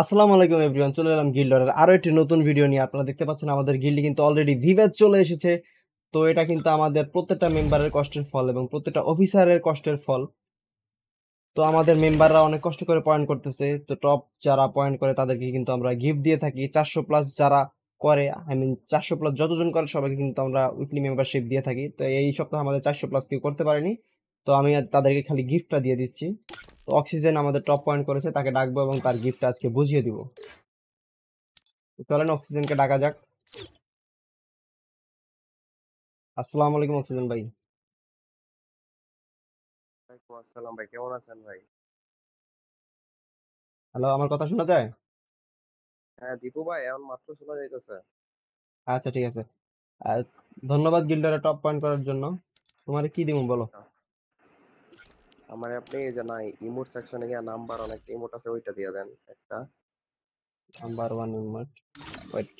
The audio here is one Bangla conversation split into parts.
আসসালামু আলাইকুম এভরিওয়ান চলে এলাম গিল্ডরের আরও একটি নতুন ভিডিও নিয়ে আপনারা দেখতে পাচ্ছেন আমাদের গিল্ডে কিন্তু অলরেডি ভিভেজ চলে এসেছে তো এটা কিন্তু আমাদের প্রত্যেকটা মেম্বারের কষ্টের ফল এবং প্রত্যেকটা অফিসারের কষ্টের ফল তো আমাদের মেম্বাররা অনেক কষ্ট করে পয়েন্ট করতেছে তো টপ যারা পয়েন্ট করে তাদেরকে কিন্তু আমরা গিফট দিয়ে থাকি চারশো প্লাস যারা করে আই মিন চারশো প্লাস যতজন করে সবাইকে কিন্তু আমরা উইকলি মেম্বারশিপ দিয়ে থাকি তো এই সপ্তাহে আমাদের চারশো প্লাস কেউ করতে পারেনি তো আমি তাদেরকে খালি গিফটটা দিয়ে দিচ্ছি অক্সিজেন আমাদের টপ পয়েন্ট করেছে তাকে ডাকবো এবং তার গিফট আজকে বুঝিয়ে দিব চলেন অক্সিজেনকে ডাকা যাক আসসালামু আলাইকুম অক্সিজেন ভাই আসসালাম ভাই কেমন আছেন ভাই হ্যালো আমার কথা শোনা যায় হ্যাঁ দীপু ভাই এখন মাত্র শোনা যাইতেছে আচ্ছা ঠিক আছে ধন্যবাদ গিল্ডারে টপ পয়েন্ট করার জন্য তোমার কি দিব বলো আচ্ছা। আমার আপনি এই যে নাই ইমোট সেকশনে গিয়ে নাম্বার অনেকটা ইমোট আছে ওইটা দিয়ে দেন একটা নাম্বার 1 ইমোট ওয়েট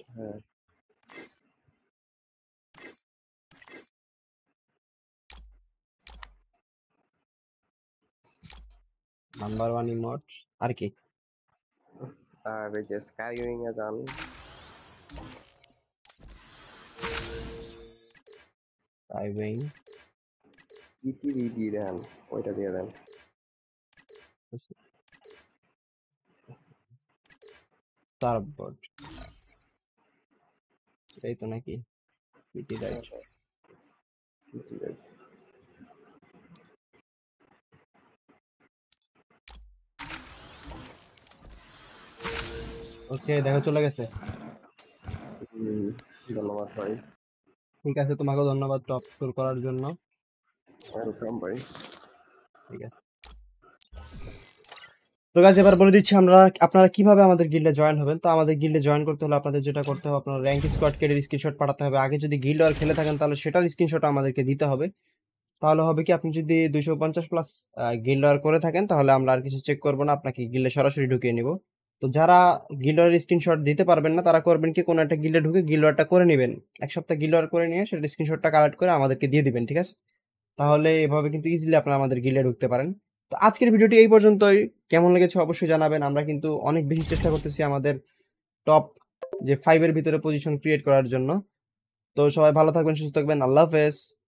হ্যাঁ নাম্বার 1 ইমোট আর কি আর এই যে স্কাই উইং এ যান স্কাই উইং দিয়ে দেন ওইটা দিয়ে দেন এই তো নাকি ইটি রাইট ওকে দেখা চলে গেছে ধন্যবাদ ভাই ঠিক আছে তোমাকে ধন্যবাদ টপ টুর করার জন্য ঠিক আছে তো গাইজ এবার বলে দিচ্ছি আমরা আপনারা কিভাবে আমাদের গিল্ডে জয়েন হবেন তো আমাদের গিল্ডে জয়েন করতে হলে আপনাদের যেটা করতে হবে আপনার র্যাঙ্ক স্কোয়াড কেডের স্ক্রিনশট পাঠাতে হবে আগে যদি গিল্ড আর খেলে থাকেন তাহলে সেটার স্ক্রিনশট আমাদেরকে দিতে হবে তাহলে হবে কি আপনি যদি দুইশো পঞ্চাশ প্লাস গিল্ড আর করে থাকেন তাহলে আমরা আর কিছু চেক করবো না আপনাকে গিল্ডে সরাসরি ঢুকিয়ে নিব তো যারা গিল্ড ওয়ারের স্ক্রিনশট দিতে পারবেন না তারা করবেন কি কোনো একটা গিল্ডে ঢুকে গিল্ডারটা করে নেবেন এক সপ্তাহ গিল্ড করে নিয়ে সেটা স্ক্রিনশটটা কালেক্ট করে আমাদেরকে দিয়ে দিবেন ঠিক আছে তাহলে এভাবে কিন্তু ইজিলি আপনারা আমাদের গিলে ঢুকতে পারেন তো আজকের ভিডিওটি এই পর্যন্তই কেমন লেগেছে অবশ্যই জানাবেন আমরা কিন্তু অনেক বেশি চেষ্টা করতেছি আমাদের টপ যে ফাইভের ভিতরে পজিশন ক্রিয়েট করার জন্য তো সবাই ভালো থাকবেন সুস্থ থাকবেন আল্লাহ হাফেজ